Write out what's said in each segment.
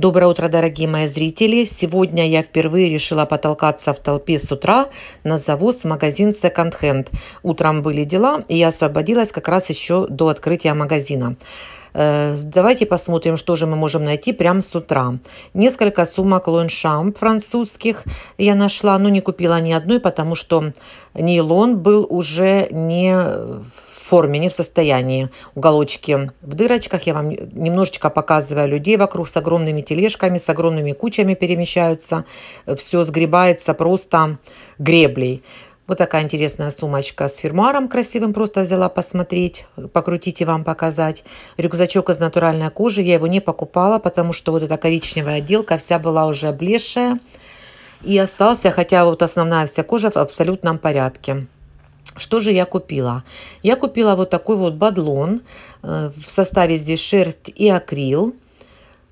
Доброе утро, дорогие мои зрители! Сегодня я впервые решила потолкаться в толпе с утра на завоз в магазин Second Hand. Утром были дела, и я освободилась как раз еще до открытия магазина. Э, давайте посмотрим, что же мы можем найти прямо с утра. Несколько сумок лоншам французских я нашла, но не купила ни одной, потому что нейлон был уже не в форме, не в состоянии. Уголочки в дырочках. Я вам немножечко показываю людей вокруг с огромными тележками, с огромными кучами перемещаются. Все сгребается просто греблей. Вот такая интересная сумочка с фермуаром красивым. Просто взяла посмотреть, покрутить и вам показать. Рюкзачок из натуральной кожи. Я его не покупала, потому что вот эта коричневая отделка вся была уже облезшая. И остался, хотя вот основная вся кожа в абсолютном порядке. Что же я купила? Я купила вот такой вот бадлон. Э, в составе здесь шерсть и акрил.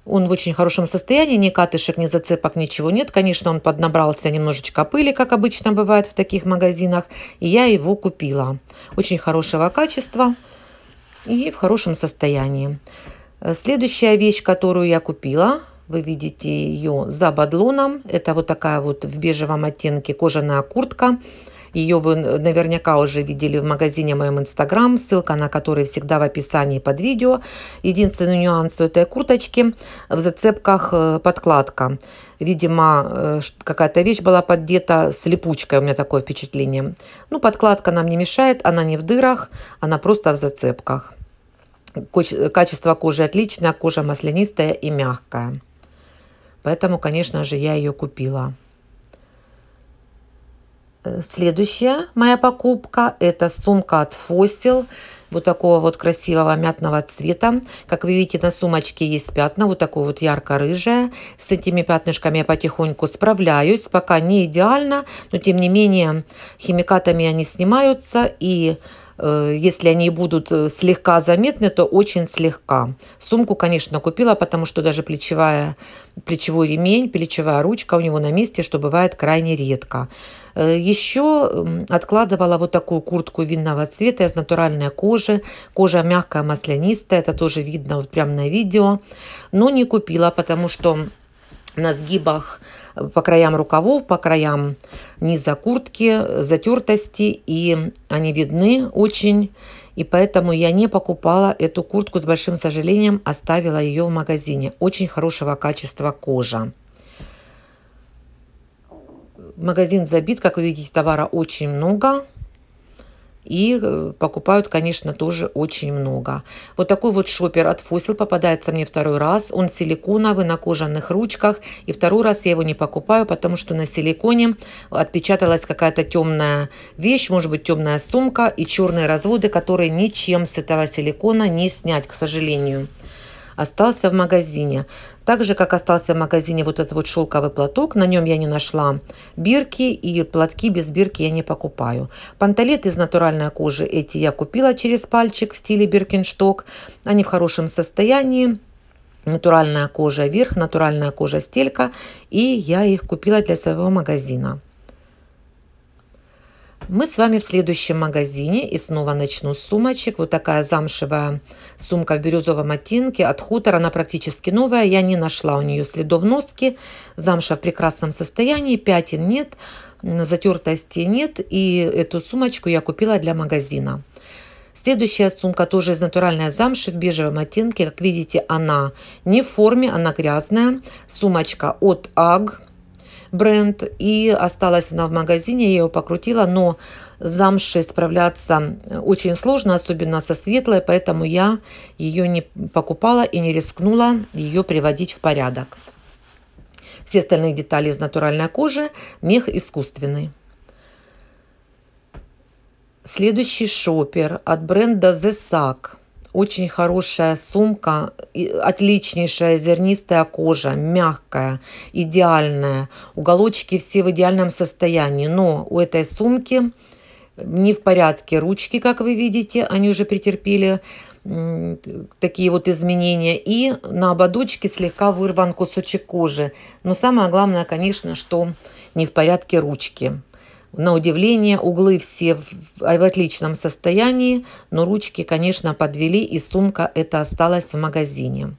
Он в очень хорошем состоянии, ни катышек, ни зацепок, ничего нет. Конечно, он поднабрался немножечко пыли, как обычно бывает в таких магазинах. И я его купила. Очень хорошего качества и в хорошем состоянии. Э, следующая вещь, которую я купила, вы видите ее за бадлоном. Это вот такая вот в бежевом оттенке кожаная куртка. Ее вы э, наверняка уже видели в магазине моем Инстаграм, ссылка на который всегда в описании под видео. Единственный нюанс у этой курточки в зацепках э, подкладка. Видимо, э, какая-то вещь была поддета с липучкой, у меня такое впечатление. Ну, подкладка нам не мешает, она не в дырах, она просто в зацепках. Качество кожи отличное, кожа маслянистая и мягкая. Поэтому, конечно же, я ее купила. Э, следующая моя покупка – это сумка от Fossil вот такого вот красивого мятного цвета. Как вы видите, на сумочке есть пятна, вот такое вот ярко-рыжее. С этими пятнышками я потихоньку справляюсь, пока не идеально, но тем не менее химикатами они снимаются и Э, если они будут э, слегка заметны, то очень слегка. Сумку, конечно, купила, потому что даже плечевая, плечевой ремень, плечевая ручка у него на месте, что бывает крайне редко. Э, еще откладывала вот такую куртку винного цвета из натуральной кожи. Кожа мягкая, маслянистая, это тоже видно вот прямо на видео. Но не купила, потому что на сгибах по краям рукавов, по краям низа куртки, затертости, и они видны очень. И поэтому я не покупала эту куртку, с большим сожалением оставила ее в магазине. Очень хорошего качества кожа. Магазин забит, как вы видите, товара очень много. И э, покупают, конечно, тоже очень много. Вот такой вот шопер от Fossil попадается мне второй раз. Он силиконовый, на кожаных ручках. И второй раз я его не покупаю, потому что на силиконе отпечаталась какая-то темная вещь, может быть, темная сумка и черные разводы, которые ничем с этого силикона не снять, к сожалению остался в магазине. Так же, как остался в магазине вот этот вот шелковый платок, на нем я не нашла бирки и платки без бирки я не покупаю. Панталеты из натуральной кожи эти я купила через пальчик в стиле Биркиншток. Они в хорошем состоянии натуральная кожа верх, натуральная кожа стелька, и я их купила для своего магазина. Мы с вами в следующем магазине. И снова начну с сумочек. Вот такая замшевая сумка в бирюзовом оттенке от хутора. Она практически новая. Я не нашла у нее следов носки. Замша в прекрасном состоянии. Пятен нет, затертости нет. И эту сумочку я купила для магазина. Следующая сумка тоже из натуральной замши в бежевом оттенке. Как видите, она не в форме, она грязная. Сумочка от АГ бренд, и осталась она в магазине, я ее покрутила, но замши справляться э, очень сложно, особенно со светлой, поэтому я ее не покупала и не рискнула ее приводить в порядок. Все остальные детали из натуральной кожи, мех искусственный. Следующий шопер от бренда The Sack – очень хорошая сумка, отличнейшая зернистая кожа, мягкая, идеальная. Уголочки все в идеальном состоянии, но у этой сумки не в порядке ручки, как вы видите, они уже претерпели такие вот изменения. И на ободочке слегка вырван кусочек кожи. Но самое главное, конечно, что не в порядке ручки. На удивление, углы все в, отличном состоянии, но ручки, конечно, подвели, и сумка эта осталась в магазине.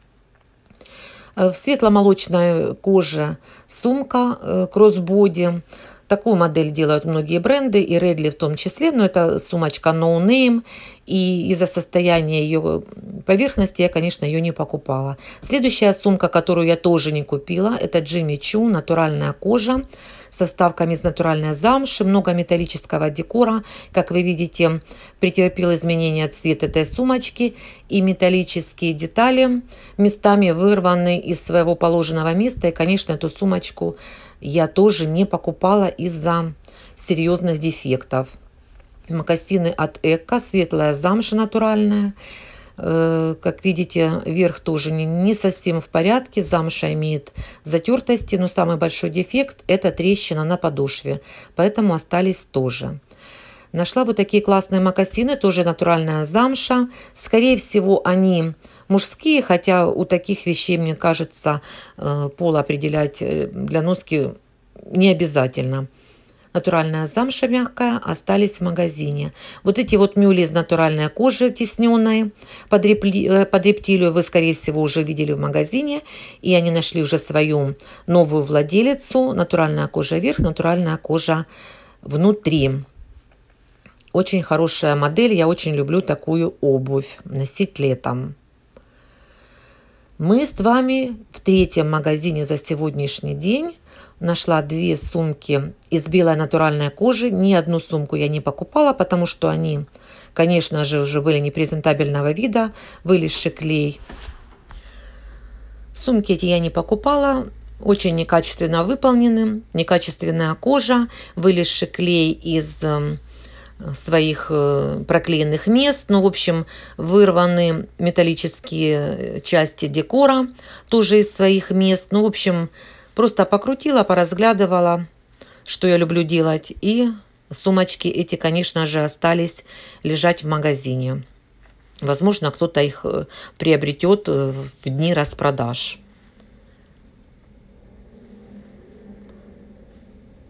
Э, в светло-молочной коже сумка э, кроссбоди. Такую модель делают многие бренды, и Редли в том числе, но это сумочка No Name, и из-за состояния ее поверхности я, конечно, ее не покупала. Следующая сумка, которую я тоже не купила, это Джимми Чу, натуральная кожа со вставками из натуральной замши, много металлического декора. Как вы видите, претерпел изменения цвет этой сумочки и металлические детали местами вырваны из своего положенного места. И, конечно, эту сумочку я тоже не покупала из-за серьезных дефектов. Мокасины от Экко, светлая замша натуральная. Э, как видите, верх тоже не совсем в порядке, замша имеет затертости, но самый большой дефект – это трещина на подошве, поэтому остались тоже. Нашла вот такие классные мокасины, тоже натуральная замша. Скорее всего, они мужские, хотя у таких вещей, мне кажется, э, пол определять э, для носки не обязательно натуральная замша мягкая, остались в магазине. Вот эти вот мюли из натуральной кожи тесненной под, репли, э, под рептилию вы, скорее всего, уже видели в магазине. И они нашли уже свою новую владелицу. Натуральная кожа вверх, натуральная кожа внутри. Очень хорошая модель. Я очень люблю такую обувь носить летом. Мы с вами в третьем магазине за сегодняшний день нашла две сумки из белой натуральной кожи. Ни одну сумку я не покупала, потому что они, конечно же, уже были непрезентабельного вида, вылезший клей. Сумки эти я не покупала, очень некачественно выполнены, некачественная кожа, вылезший клей из эм, своих э, проклеенных мест. Ну, в общем, вырваны металлические э, части декора тоже из своих мест. Ну, в общем, Просто покрутила, поразглядывала, что я люблю делать. И сумочки эти, конечно же, остались лежать в магазине. Возможно, кто-то их э, приобретет э, в дни распродаж.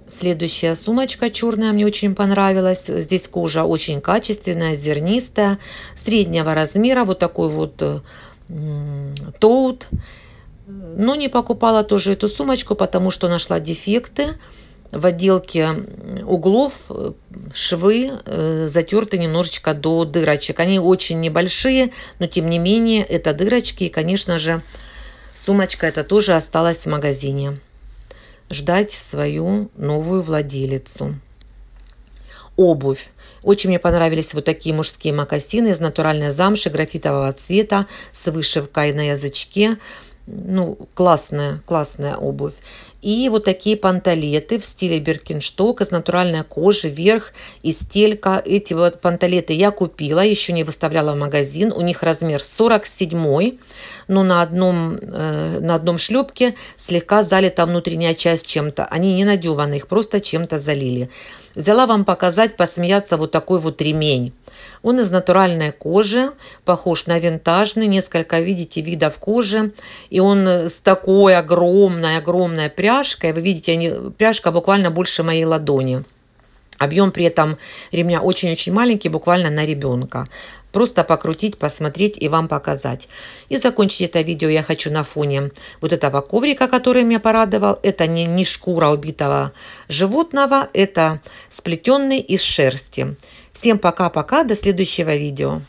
Следующая сумочка черная мне очень понравилась. Здесь кожа очень качественная, зернистая, среднего размера. Вот такой вот э, тоут но не покупала тоже эту сумочку, потому что нашла дефекты в отделке углов, э, швы э, затерты немножечко до дырочек. Они очень небольшие, но тем не менее это дырочки. И, конечно же, сумочка эта тоже осталась в магазине. Ждать свою новую владелицу. Обувь. Очень мне понравились вот такие мужские мокасины из натуральной замши графитового цвета с вышивкой на язычке ну, классная, классная обувь. И вот такие панталеты в стиле Беркиншток из натуральной кожи, верх и стелька. Эти вот панталеты я купила, еще не выставляла в магазин. У них размер 47 но ну, на одном, э, на одном шлепке слегка залита внутренняя часть чем-то. Они не надеваны, их просто чем-то залили. Взяла вам показать, посмеяться вот такой вот ремень. Он из натуральной кожи, похож на винтажный, несколько, видите, видов кожи. И он с такой огромной-огромной пряжкой. Вы видите, они, пряжка буквально больше моей ладони. Объем при этом ремня очень-очень маленький, буквально на ребенка. Просто покрутить, посмотреть и вам показать. И закончить это видео я хочу на фоне вот этого коврика, который меня порадовал. Это не, не шкура убитого животного, это сплетенный из шерсти. Всем пока-пока, до следующего видео.